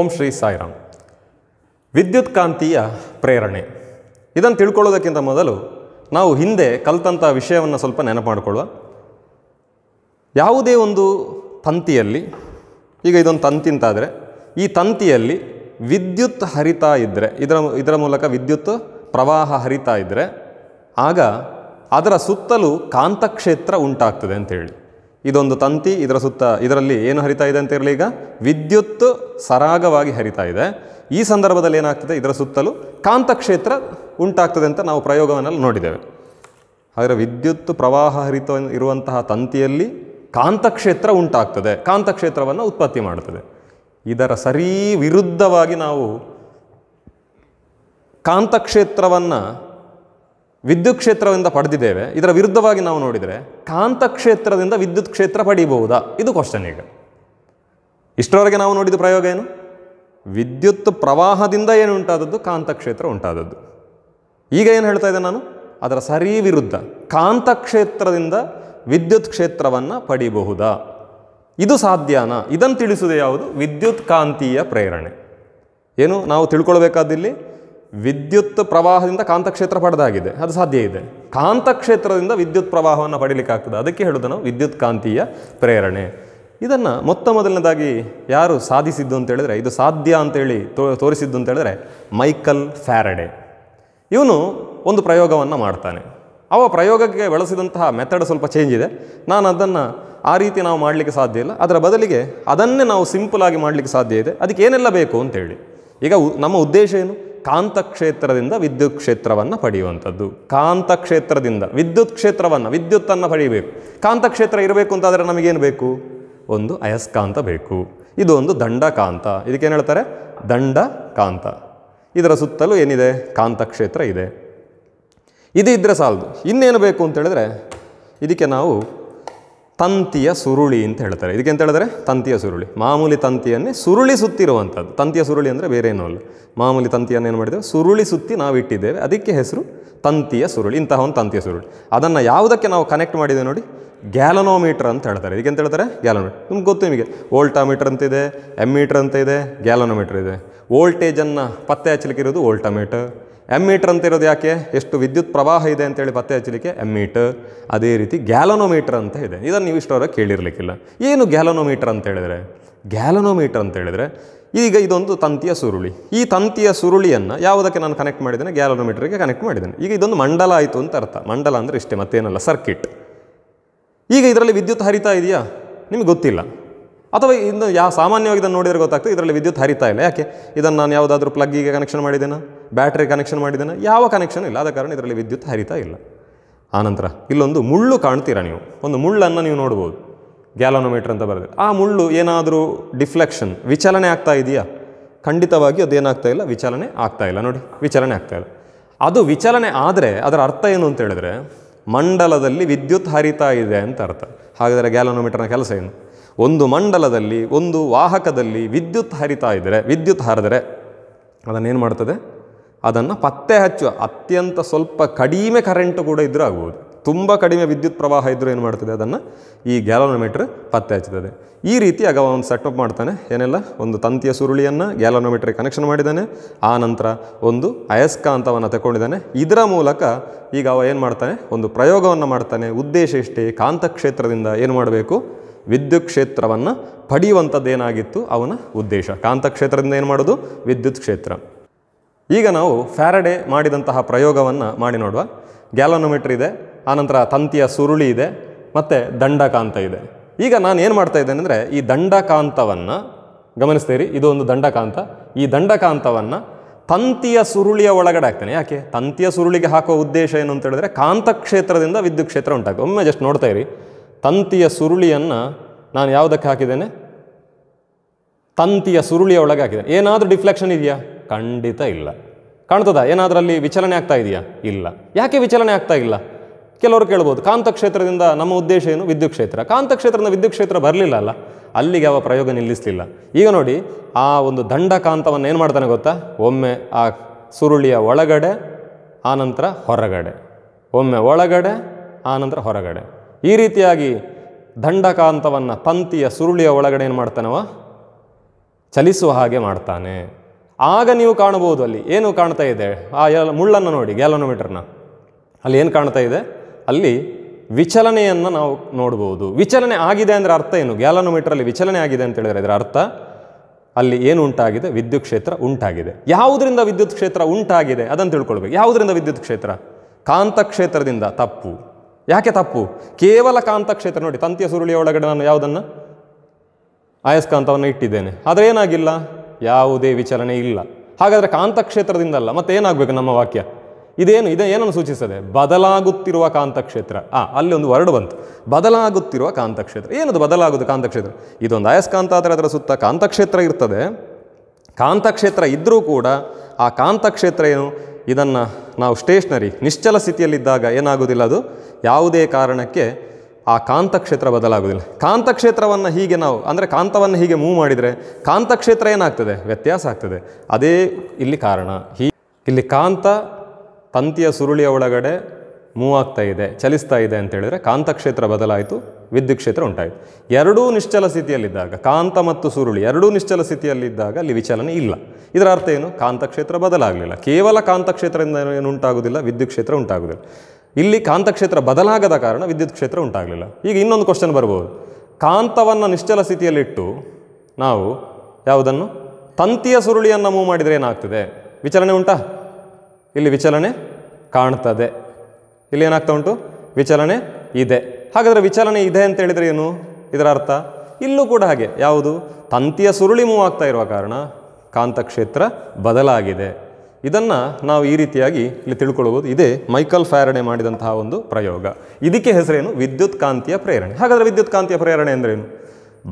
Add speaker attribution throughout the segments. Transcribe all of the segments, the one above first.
Speaker 1: ಓಂ ಶ್ರೀ ಸಾಯಿರಾಮ್ ವಿದ್ಯುತ್ ಕಾಂತೀಯ ಪ್ರೇರಣೆ ಇದನ್ನು ತಿಳ್ಕೊಳ್ಳೋದಕ್ಕಿಂತ ಮೊದಲು ನಾವು ಹಿಂದೆ ಕಲ್ತಂಥ ವಿಷಯವನ್ನು ಸ್ವಲ್ಪ ನೆನಪು ಮಾಡಿಕೊಳ್ಳುವ ಯಾವುದೇ ಒಂದು ತಂತಿಯಲ್ಲಿ ಈಗ ಇದೊಂದು ತಂತಿ ಅಂತಾದರೆ ಈ ತಂತಿಯಲ್ಲಿ ವಿದ್ಯುತ್ ಹರಿತಾ ಇದ್ದರೆ ಇದರ ಇದರ ಮೂಲಕ ವಿದ್ಯುತ್ ಪ್ರವಾಹ ಹರಿತಾ ಇದ್ದರೆ ಆಗ ಅದರ ಸುತ್ತಲೂ ಕಾಂತಕ್ಷೇತ್ರ ಉಂಟಾಗ್ತದೆ ಅಂತೇಳಿ ಇದೊಂದು ತಂತಿ ಇದರ ಸುತ್ತ ಇದರಲ್ಲಿ ಏನು ಹರಿತಾ ಇದೆ ಅಂತ ಇರಲಿ ಈಗ ವಿದ್ಯುತ್ ಸರಾಗವಾಗಿ ಹರಿತಾ ಇದೆ ಈ ಸಂದರ್ಭದಲ್ಲಿ ಏನಾಗ್ತದೆ ಇದರ ಸುತ್ತಲೂ ಕಾಂತಕ್ಷೇತ್ರ ಉಂಟಾಗ್ತದೆ ಅಂತ ನಾವು ಪ್ರಯೋಗವನ್ನೆಲ್ಲ ನೋಡಿದ್ದೇವೆ ಆದರೆ ವಿದ್ಯುತ್ ಪ್ರವಾಹ ಹರಿತ ಇರುವಂತಹ ತಂತಿಯಲ್ಲಿ ಕಾಂತಕ್ಷೇತ್ರ ಉಂಟಾಗ್ತದೆ ಕಾಂತಕ್ಷೇತ್ರವನ್ನು ಉತ್ಪತ್ತಿ ಮಾಡುತ್ತದೆ ಇದರ ಸರಿ ವಿರುದ್ಧವಾಗಿ ನಾವು ಕಾಂತಕ್ಷೇತ್ರವನ್ನು ವಿದ್ಯುತ್ ಕ್ಷೇತ್ರದಿಂದ ಪಡೆದಿದ್ದೇವೆ ಇದರ ವಿರುದ್ಧವಾಗಿ ನಾವು ನೋಡಿದರೆ ಕಾಂತ ಕ್ಷೇತ್ರದಿಂದ ವಿದ್ಯುತ್ ಕ್ಷೇತ್ರ ಪಡೀಬಹುದಾ ಇದು ಕ್ವಶನ್ ಈಗ ಇಷ್ಟರವರೆಗೆ ನಾವು ನೋಡಿದ ಪ್ರಯೋಗ ಏನು ವಿದ್ಯುತ್ ಪ್ರವಾಹದಿಂದ ಏನು ಉಂಟಾದದ್ದು ಕಾಂತ ಉಂಟಾದದ್ದು ಈಗ ಏನು ಹೇಳ್ತಾ ಇದ್ದೆ ನಾನು ಅದರ ಸರಿ ವಿರುದ್ಧ ಕಾಂತ ಕ್ಷೇತ್ರದಿಂದ ವಿದ್ಯುತ್ ಕ್ಷೇತ್ರವನ್ನು ಪಡೀಬಹುದಾ ಇದು ಸಾಧ್ಯನಾ ಇದನ್ನು ತಿಳಿಸುವುದು ಯಾವುದು ವಿದ್ಯುತ್ ಕಾಂತೀಯ ಪ್ರೇರಣೆ ಏನು ನಾವು ತಿಳ್ಕೊಳ್ಬೇಕಾದಿಲ್ಲಿ ವಿದ್ಯುತ್ ಪ್ರವಾಹದಿಂದ ಕಾಂತಕ್ಷೇತ್ರ ಪಡೆದಾಗಿದೆ ಅದು ಸಾಧ್ಯ ಇದೆ ಕಾಂತಕ್ಷೇತ್ರದಿಂದ ವಿದ್ಯುತ್ ಪ್ರವಾಹವನ್ನು ಆಗ್ತದೆ ಅದಕ್ಕೆ ಹೇಳೋದು ನಾವು ವಿದ್ಯುತ್ ಕಾಂತೀಯ ಪ್ರೇರಣೆ ಇದನ್ನು ಮೊತ್ತ ಮೊದಲನೇದಾಗಿ ಯಾರು ಸಾಧಿಸಿದ್ದು ಅಂತ ಇದು ಸಾಧ್ಯ ಅಂತೇಳಿ ತೋ ತೋರಿಸಿದ್ದು ಅಂತ ಮೈಕಲ್ ಫ್ಯಾರಡೆ ಇವನು ಒಂದು ಪ್ರಯೋಗವನ್ನು ಮಾಡ್ತಾನೆ ಅವ ಪ್ರಯೋಗಕ್ಕೆ ಬಳಸಿದಂತಹ ಮೆಥಡ್ ಸ್ವಲ್ಪ ಚೇಂಜ್ ಇದೆ ನಾನು ಅದನ್ನು ಆ ರೀತಿ ನಾವು ಮಾಡಲಿಕ್ಕೆ ಸಾಧ್ಯ ಇಲ್ಲ ಅದರ ಬದಲಿಗೆ ಅದನ್ನೇ ನಾವು ಸಿಂಪಲ್ ಆಗಿ ಮಾಡಲಿಕ್ಕೆ ಸಾಧ್ಯ ಇದೆ ಅದಕ್ಕೆ ಏನೆಲ್ಲ ಬೇಕು ಅಂತೇಳಿ ಈಗ ನಮ್ಮ ಉದ್ದೇಶ ಏನು ಕಾಂತಕ್ಷೇತ್ರದಿಂದ ವಿದ್ಯುತ್ ಕ್ಷೇತ್ರವನ್ನು ಪಡೆಯುವಂಥದ್ದು ಕಾಂತಕ್ಷೇತ್ರದಿಂದ ವಿದ್ಯುತ್ ಕ್ಷೇತ್ರವನ್ನು ವಿದ್ಯುತ್ತನ್ನು ಪಡೆಯಬೇಕು ಕಾಂತಕ್ಷೇತ್ರ ಇರಬೇಕು ಅಂತಾದರೆ ನಮಗೇನು ಬೇಕು ಒಂದು ಅಯಸ್ಕಾಂತ ಬೇಕು ಇದು ಒಂದು ದಂಡಕಾಂತ ಇದಕ್ಕೇನು ಹೇಳ್ತಾರೆ ದಂಡ ಕಾಂತ ಇದರ ಸುತ್ತಲೂ ಏನಿದೆ ಕಾಂತಕ್ಷೇತ್ರ ಇದೆ ಇದು ಇದ್ದರೆ ಸಾಲದು ಇನ್ನೇನು ಬೇಕು ಅಂತೇಳಿದ್ರೆ ಇದಕ್ಕೆ ನಾವು ತಂತಿಯ ಸುರುಳಿ ಅಂತ ಹೇಳ್ತಾರೆ ಇದಕ್ಕೆ ಅಂತ ಹೇಳಿದ್ರೆ ತಂತಿಯ ಸುರುಳಿ ಮಾಮೂಲಿ ತಂತಿಯನ್ನೇ ಸುರುಳಿ ಸುತ್ತಿರುವಂಥದ್ದು ತಂತಿಯ ಸುರುಳಿ ಅಂದರೆ ಬೇರೆ ಏನೂ ಅಲ್ಲ ಮಾಮೂಲಿ ತಂತಿಯನ್ನು ಏನು ಮಾಡಿದ್ದೇವೆ ಸುರುಳಿ ಸುತ್ತಿ ನಾವು ಇಟ್ಟಿದ್ದೇವೆ ಅದಕ್ಕೆ ಹೆಸರು ತಂತಿಯ ಸುರುಳಿ ಇಂತಹ ಒಂದು ತಂತಿಯ ಸುರುಳಿ ಅದನ್ನು ಯಾವುದಕ್ಕೆ ನಾವು ಕನೆಕ್ಟ್ ಮಾಡಿದ್ದೇವೆ ನೋಡಿ ಗ್ಯಾಲನೋಮೀಟರ್ ಅಂತ ಹೇಳ್ತಾರೆ ಇದಕ್ಕೆ ಅಂತ ಹೇಳ್ತಾರೆ ಗ್ಯಾಲನೋಮೀಟರ್ ನಿಮ್ಗೆ ಗೊತ್ತು ನಿಮಗೆ ವೋಲ್ಟಾಮೀಟರ್ ಅಂತ ಇದೆ ಮೀಟರ್ ಅಂತ ಇದೆ ಗ್ಯಾಲನೋಮೀಟರ್ ಇದೆ ವೋಲ್ಟೇಜನ್ನು ಪತ್ತೆ ಹಚ್ಚಲಿಕ್ಕಿರೋದು ವೋಲ್ಟಾಮೀಟರ್ ಮೀಟರ್ ಅಂತ ಇರೋದು ಯಾಕೆ ಎಷ್ಟು ವಿದ್ಯುತ್ ಪ್ರವಾಹ ಇದೆ ಅಂತೇಳಿ ಪತ್ತೆ ಹಚ್ಚಲಿಕ್ಕೆ ಮೀಟರ್ ಅದೇ ರೀತಿ ಗ್ಯಾಲನೋಮೀಟರ್ ಅಂತ ಇದೆ ಇದನ್ನು ನೀವು ಇಷ್ಟವರೆಗೆ ಕೇಳಿರಲಿಕ್ಕಿಲ್ಲ ಏನು ಗ್ಯಾಲನೋಮೀಟರ್ ಅಂತ ಹೇಳಿದರೆ ಗ್ಯಾಲನೋಮೀಟರ್ ಅಂತ ಹೇಳಿದರೆ ಈಗ ಇದೊಂದು ತಂತಿಯ ಸುರುಳಿ ಈ ತಂತಿಯ ಸುರುಳಿಯನ್ನು ಯಾವುದಕ್ಕೆ ನಾನು ಕನೆಕ್ಟ್ ಮಾಡಿದ್ದೇನೆ ಗ್ಯಾಲನೋಮೀಟರ್ಗೆ ಕನೆಕ್ಟ್ ಮಾಡಿದ್ದೇನೆ ಈಗ ಇದೊಂದು ಮಂಡಲ ಆಯಿತು ಅಂತ ಅರ್ಥ ಮಂಡಲ ಅಂದರೆ ಇಷ್ಟೇ ಮತ್ತೇನಲ್ಲ ಸರ್ಕಿಟ್ ಈಗ ಇದರಲ್ಲಿ ವಿದ್ಯುತ್ ಹರಿತಾ ಇದೆಯಾ ನಿಮಗೆ ಗೊತ್ತಿಲ್ಲ ಅಥವಾ ಇನ್ನು ಯಾವ ಸಾಮಾನ್ಯವಾಗಿ ಇದನ್ನು ನೋಡಿದರೆ ಗೊತ್ತಾಗ್ತದೆ ಇದರಲ್ಲಿ ವಿದ್ಯುತ್ ಹರಿತಾ ಇಲ್ಲ ಯಾಕೆ ಇದನ್ನು ನಾನು ಯಾವುದಾದ್ರೂ ಪ್ಲಗ್ಗಿಗೆ ಕನೆಕ್ಷನ್ ಮಾಡಿದ್ದೇನೆ ಬ್ಯಾಟ್ರಿ ಕನೆಕ್ಷನ್ ಮಾಡಿದ್ದಾನೆ ಯಾವ ಕನೆಕ್ಷನ್ ಇಲ್ಲ ಆದ ಕಾರಣ ಇದರಲ್ಲಿ ವಿದ್ಯುತ್ ಹರಿತಾ ಇಲ್ಲ ಆನಂತರ ಇಲ್ಲೊಂದು ಮುಳ್ಳು ಕಾಣ್ತೀರಾ ನೀವು ಒಂದು ಮುಳ್ಳನ್ನು ನೀವು ನೋಡ್ಬೋದು ಗ್ಯಾಲೋನೋಮೀಟರ್ ಅಂತ ಬರೆದಿಲ್ಲ ಆ ಮುಳ್ಳು ಏನಾದರೂ ಡಿಫ್ಲೆಕ್ಷನ್ ವಿಚಲನೆ ಆಗ್ತಾ ಇದೆಯಾ ಖಂಡಿತವಾಗಿ ಅದೇನಾಗ್ತಾ ಇಲ್ಲ ವಿಚಲನೆ ಆಗ್ತಾ ಇಲ್ಲ ನೋಡಿ ವಿಚಲನೆ ಆಗ್ತಾ ಇಲ್ಲ ಅದು ವಿಚಲನೆ ಆದರೆ ಅದರ ಅರ್ಥ ಏನು ಅಂತ ಹೇಳಿದ್ರೆ ಮಂಡಲದಲ್ಲಿ ವಿದ್ಯುತ್ ಹರಿತಾ ಇದೆ ಅಂತ ಅರ್ಥ ಹಾಗಾದರೆ ಗ್ಯಾಲೋನೋಮೀಟರ್ನ ಕೆಲಸ ಏನು ಒಂದು ಮಂಡಲದಲ್ಲಿ ಒಂದು ವಾಹಕದಲ್ಲಿ ವಿದ್ಯುತ್ ಹರಿತಾ ಇದ್ದರೆ ವಿದ್ಯುತ್ ಹರಿದರೆ ಅದನ್ನೇನು ಮಾಡ್ತದೆ ಅದನ್ನು ಪತ್ತೆ ಹಚ್ಚುವ ಅತ್ಯಂತ ಸ್ವಲ್ಪ ಕಡಿಮೆ ಕರೆಂಟು ಕೂಡ ಇದ್ದರೂ ಆಗ್ಬೋದು ತುಂಬ ಕಡಿಮೆ ವಿದ್ಯುತ್ ಪ್ರವಾಹ ಇದ್ದರೂ ಏನು ಮಾಡ್ತದೆ ಅದನ್ನು ಈ ಗ್ಯಾಲೋನೋಮೀಟ್ರ್ ಪತ್ತೆ ಹಚ್ಚುತ್ತದೆ ಈ ರೀತಿ ಆಗ ಒಂದು ಸೆಟಪ್ ಮಾಡ್ತಾನೆ ಏನೆಲ್ಲ ಒಂದು ತಂತಿಯ ಸುರುಳಿಯನ್ನು ಗ್ಯಾಲೋನೋಮೀಟ್ರಿಗೆ ಕನೆಕ್ಷನ್ ಮಾಡಿದ್ದಾನೆ ಆ ನಂತರ ಒಂದು ಅಯಸ್ಕಾಂತವನ್ನು ತಗೊಂಡಿದ್ದಾನೆ ಇದರ ಮೂಲಕ ಈಗ ಅವ ಏನು ಮಾಡ್ತಾನೆ ಒಂದು ಪ್ರಯೋಗವನ್ನು ಮಾಡ್ತಾನೆ ಉದ್ದೇಶ ಇಷ್ಟೇ ಕಾಂತಕ್ಷೇತ್ರದಿಂದ ಏನು ಮಾಡಬೇಕು ವಿದ್ಯುತ್ ಕ್ಷೇತ್ರವನ್ನು ಪಡೆಯುವಂಥದ್ದೇನಾಗಿತ್ತು ಅವನ ಉದ್ದೇಶ ಕಾಂತಕ್ಷೇತ್ರದಿಂದ ಏನು ಮಾಡೋದು ವಿದ್ಯುತ್ ಕ್ಷೇತ್ರ ಈಗ ನಾವು ಫ್ಯಾರಡೆ ಮಾಡಿದಂತಹ ಪ್ರಯೋಗವನ್ನು ಮಾಡಿ ನೋಡುವ ಗ್ಯಾಲೋನೋಮೀಟ್ರ್ ಇದೆ ಆನಂತರ ತಂತಿಯ ಸುರುಳಿ ಇದೆ ಮತ್ತು ದಂಡಕಾಂತ ಇದೆ ಈಗ ನಾನು ಏನು ಮಾಡ್ತಾ ಇದ್ದೇನೆ ಅಂದರೆ ಈ ದಂಡಕಾಂತವನ್ನು ಗಮನಿಸ್ತೀರಿ ಇದು ಒಂದು ದಂಡಕಾಂತ ಈ ದಂಡಕಾಂತವನ್ನು ತಂತಿಯ ಸುರುಳಿಯ ಒಳಗಡೆ ಹಾಕ್ತೇನೆ ಯಾಕೆ ತಂತಿಯ ಸುರುಳಿಗೆ ಹಾಕೋ ಉದ್ದೇಶ ಏನು ಅಂತ ಹೇಳಿದ್ರೆ ಕಾಂತಕ್ಷೇತ್ರದಿಂದ ವಿದ್ಯುತ್ ಕ್ಷೇತ್ರ ಉಂಟಾಗುತ್ತೆ ಒಮ್ಮೆ ಜಸ್ಟ್ ನೋಡ್ತಾ ಇರಿ ತಂತಿಯ ಸುರುಳಿಯನ್ನು ನಾನು ಯಾವುದಕ್ಕೆ ಹಾಕಿದ್ದೇನೆ ತಂತಿಯ ಸುರುಳಿಯ ಒಳಗೆ ಹಾಕಿದ್ದೇನೆ ಏನಾದರೂ ಡಿಫ್ಲೆಕ್ಷನ್ ಇದೆಯಾ ಖಂಡಿತ ಇಲ್ಲ ಕಾಣ್ತದ ಏನಾದರಲ್ಲಿ ವಿಚಲನೆ ಆಗ್ತಾ ಇದೆಯಾ ಇಲ್ಲ ಯಾಕೆ ವಿಚಲನೆ ಆಗ್ತಾ ಇಲ್ಲ ಕೆಲವರು ಕೇಳ್ಬೋದು ಕಾಂತಕ್ಷೇತ್ರದಿಂದ ನಮ್ಮ ಉದ್ದೇಶ ಏನು ವಿದ್ಯುತ್ ಕ್ಷೇತ್ರ ಕಾಂತಕ್ಷೇತ್ರದಿಂದ ವಿದ್ಯುತ್ ಕ್ಷೇತ್ರ ಬರಲಿಲ್ಲ ಅಲ್ಲ ಅಲ್ಲಿಗೆ ಯಾವ ಪ್ರಯೋಗ ನಿಲ್ಲಿಸಲಿಲ್ಲ ಈಗ ನೋಡಿ ಆ ಒಂದು ದಂಡ ಕಾಂತವನ್ನು ಏನು ಮಾಡ್ತಾನೆ ಗೊತ್ತಾ ಒಮ್ಮೆ ಆ ಸುರುಳಿಯ ಒಳಗಡೆ ಆನಂತರ ಹೊರಗಡೆ ಒಮ್ಮೆ ಒಳಗಡೆ ಆನಂತರ ಹೊರಗಡೆ ಈ ರೀತಿಯಾಗಿ ದಂಡಕಾಂತವನ್ನು ತಂತಿಯ ಸುರುಳಿಯ ಒಳಗಡೆ ಏನು ಮಾಡ್ತಾನವ ಚಲಿಸುವ ಹಾಗೆ ಮಾಡ್ತಾನೆ ಆಗ ನೀವು ಕಾಣಬಹುದು ಅಲ್ಲಿ ಏನು ಕಾಣ್ತಾ ಇದೆ ಆ ಎಲ್ ಮುಳ್ಳನ್ನು ನೋಡಿ ಗ್ಯಾಲೋನೋಮೀಟರ್ನ ಅಲ್ಲಿ ಏನು ಕಾಣ್ತಾ ಇದೆ ಅಲ್ಲಿ ವಿಚಲನೆಯನ್ನು ನಾವು ನೋಡ್ಬೋದು ವಿಚಲನೆ ಆಗಿದೆ ಅಂದರೆ ಅರ್ಥ ಏನು ಗ್ಯಾಲೋನೋಮೀಟ್ರಲ್ಲಿ ವಿಚಲನೆ ಆಗಿದೆ ಅಂತ ಹೇಳಿದ್ರೆ ಇದರ ಅರ್ಥ ಅಲ್ಲಿ ಏನು ಉಂಟಾಗಿದೆ ವಿದ್ಯುತ್ ಕ್ಷೇತ್ರ ಉಂಟಾಗಿದೆ ಯಾವುದರಿಂದ ವಿದ್ಯುತ್ ಕ್ಷೇತ್ರ ಉಂಟಾಗಿದೆ ಅದನ್ನು ತಿಳ್ಕೊಳ್ಬೇಕು ಯಾವುದರಿಂದ ವಿದ್ಯುತ್ ಕ್ಷೇತ್ರ ಕಾಂತಕ್ಷೇತ್ರದಿಂದ ತಪ್ಪು ಯಾಕೆ ತಪ್ಪು ಕೇವಲ ಕಾಂತಕ್ಷೇತ್ರ ನೋಡಿ ತಂತಿಯ ಸುರುಳಿಯ ಒಳಗಡೆ ನಾನು ಯಾವುದನ್ನು ಆಯಸ್ಕಾಂತವನ್ನು ಇಟ್ಟಿದ್ದೇನೆ ಆದರೆ ಏನಾಗಿಲ್ಲ ಯಾವುದೇ ವಿಚಾರಣೆ ಇಲ್ಲ ಹಾಗಾದರೆ ಕಾಂತಕ್ಷೇತ್ರದಿಂದಲ್ಲ ಏನಾಗಬೇಕು ನಮ್ಮ ವಾಕ್ಯ ಇದೇನು ಇದೇ ಏನನ್ನು ಸೂಚಿಸ್ತದೆ ಬದಲಾಗುತ್ತಿರುವ ಕಾಂತಕ್ಷೇತ್ರ ಆ ಅಲ್ಲಿ ಒಂದು ವರ್ಡ್ ಬಂತು ಬದಲಾಗುತ್ತಿರುವ ಕಾಂತಕ್ಷೇತ್ರ ಏನದು ಬದಲಾಗುವುದು ಕಾಂತಕ್ಷೇತ್ರ ಇದೊಂದು ಅಯಸ್ಕಾಂತ ಆದರೆ ಅದರ ಸುತ್ತ ಕಾಂತಕ್ಷೇತ್ರ ಇರ್ತದೆ ಕಾಂತಕ್ಷೇತ್ರ ಇದ್ದರೂ ಕೂಡ ಆ ಕಾಂತಕ್ಷೇತ್ರ ಏನು ಇದನ್ನು ನಾವು ಸ್ಟೇಷ್ನರಿ ನಿಶ್ಚಲ ಸ್ಥಿತಿಯಲ್ಲಿದ್ದಾಗ ಏನಾಗುವುದಿಲ್ಲ ಅದು ಯಾವುದೇ ಕಾರಣಕ್ಕೆ ಆ ಕಾಂತಕ್ಷೇತ್ರ ಬದಲಾಗೋದಿಲ್ಲ ಕಾಂತಕ್ಷೇತ್ರವನ್ನು ಹೀಗೆ ನಾವು ಅಂದರೆ ಕಾಂತವನ್ನು ಹೀಗೆ ಮೂವ್ ಮಾಡಿದರೆ ಕಾಂತಕ್ಷೇತ್ರ ಏನಾಗ್ತದೆ ವ್ಯತ್ಯಾಸ ಆಗ್ತದೆ ಅದೇ ಇಲ್ಲಿ ಕಾರಣ ಹೀ ಇಲ್ಲಿ ಕಾಂತ ತಂತಿಯ ಸುರುಳಿಯ ಒಳಗಡೆ ಮೂವ್ ಆಗ್ತಾ ಇದೆ ಚಲಿಸ್ತಾ ಇದೆ ಅಂತೇಳಿದರೆ ಕಾಂತಕ್ಷೇತ್ರ ಬದಲಾಯಿತು ವಿದ್ಯುತ್ ಕ್ಷೇತ್ರ ಉಂಟಾಯಿತು ಎರಡೂ ನಿಶ್ಚಲ ಸ್ಥಿತಿಯಲ್ಲಿದ್ದಾಗ ಕಾಂತ ಮತ್ತು ಸುರುಳಿ ಎರಡೂ ನಿಶ್ಚಲ ಸ್ಥಿತಿಯಲ್ಲಿದ್ದಾಗ ಅಲ್ಲಿ ವಿಚಲನೆ ಇಲ್ಲ ಇದರ ಅರ್ಥ ಏನು ಕಾಂತಕ್ಷೇತ್ರ ಬದಲಾಗಲಿಲ್ಲ ಕೇವಲ ಕಾಂತಕ್ಷೇತ್ರದಿಂದ ಏನು ಉಂಟಾಗುವುದಿಲ್ಲ ವಿದ್ಯುತ್ ಕ್ಷೇತ್ರ ಉಂಟಾಗುವುದಿಲ್ಲ ಇಲ್ಲಿ ಕಾಂತಕ್ಷೇತ್ರ ಬದಲಾಗದ ಕಾರಣ ವಿದ್ಯುತ್ ಕ್ಷೇತ್ರ ಉಂಟಾಗಲಿಲ್ಲ ಈಗ ಇನ್ನೊಂದು ಕ್ವಶನ್ ಬರ್ಬೋದು ಕಾಂತವನ್ನು ನಿಶ್ಚಲ ಸ್ಥಿತಿಯಲ್ಲಿಟ್ಟು ನಾವು ಯಾವುದನ್ನು ತಂತಿಯ ಸುರುಳಿಯನ್ನು ಮೂವ್ ಮಾಡಿದರೆ ಏನಾಗ್ತದೆ ವಿಚಲನೆ ಉಂಟಾ ಇಲ್ಲಿ ವಿಚಲನೆ ಕಾಣ್ತದೆ ಇಲ್ಲಿ ಏನಾಗ್ತಾ ಉಂಟು ವಿಚಲನೆ ಇದೆ ಹಾಗಾದರೆ ವಿಚಲನೆ ಇದೆ ಅಂತ ಹೇಳಿದರೆ ಏನು ಇದರ ಅರ್ಥ ಇಲ್ಲೂ ಕೂಡ ಹಾಗೆ ಯಾವುದು ತಂತಿಯ ಸುರುಳಿ ಮೂವ್ ಆಗ್ತಾ ಇರುವ ಕಾರಣ ಕಾಂತಕ್ಷೇತ್ರ ಬದಲಾಗಿದೆ ಇದನ್ನು ನಾವು ಈ ರೀತಿಯಾಗಿ ಇಲ್ಲಿ ತಿಳ್ಕೊಳ್ಬೋದು ಇದೇ ಮೈಕಲ್ ಫ್ಯಾರಡೆ ಮಾಡಿದಂತಹ ಒಂದು ಪ್ರಯೋಗ ಇದಕ್ಕೆ ಹೆಸರೇನು ವಿದ್ಯುತ್ ಕಾಂತಿಯ ಪ್ರೇರಣೆ ಹಾಗಾದರೆ ವಿದ್ಯುತ್ ಕಾಂತಿಯ ಪ್ರೇರಣೆ ಅಂದ್ರೇನು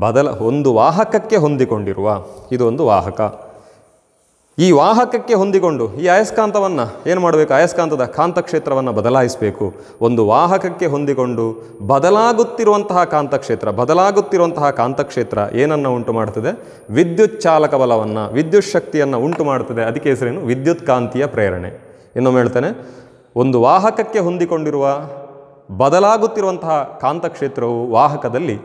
Speaker 1: ಬದಲ ಒಂದು ವಾಹಕಕ್ಕೆ ಹೊಂದಿಕೊಂಡಿರುವ ಇದೊಂದು ವಾಹಕ ಈ ವಾಹಕಕ್ಕೆ ಹೊಂದಿಕೊಂಡು ಈ ಅಯಸ್ಕಾಂತವನ್ನು ಏನು ಮಾಡಬೇಕು ಅಯಸ್ಕಾಂತದ ಕಾಂತಕ್ಷೇತ್ರವನ್ನು ಬದಲಾಯಿಸಬೇಕು ಒಂದು ವಾಹಕಕ್ಕೆ ಹೊಂದಿಕೊಂಡು ಬದಲಾಗುತ್ತಿರುವಂತಹ ಕಾಂತಕ್ಷೇತ್ರ ಬದಲಾಗುತ್ತಿರುವಂತಹ ಕಾಂತಕ್ಷೇತ್ರ ಏನನ್ನು ಉಂಟು ಮಾಡ್ತದೆ ವಿದ್ಯುತ್ ಚಾಲಕ ಬಲವನ್ನು ವಿದ್ಯುತ್ ಶಕ್ತಿಯನ್ನು ಉಂಟು ಮಾಡ್ತದೆ ಅದಕ್ಕೆ ಹೆಸರೇನು ವಿದ್ಯುತ್ ಕಾಂತೀಯ ಪ್ರೇರಣೆ ಇನ್ನೊಮ್ಮೆ ಹೇಳ್ತೇನೆ ಒಂದು ವಾಹಕಕ್ಕೆ ಹೊಂದಿಕೊಂಡಿರುವ ಬದಲಾಗುತ್ತಿರುವಂತಹ ಕಾಂತಕ್ಷೇತ್ರವು ವಾಹಕದಲ್ಲಿ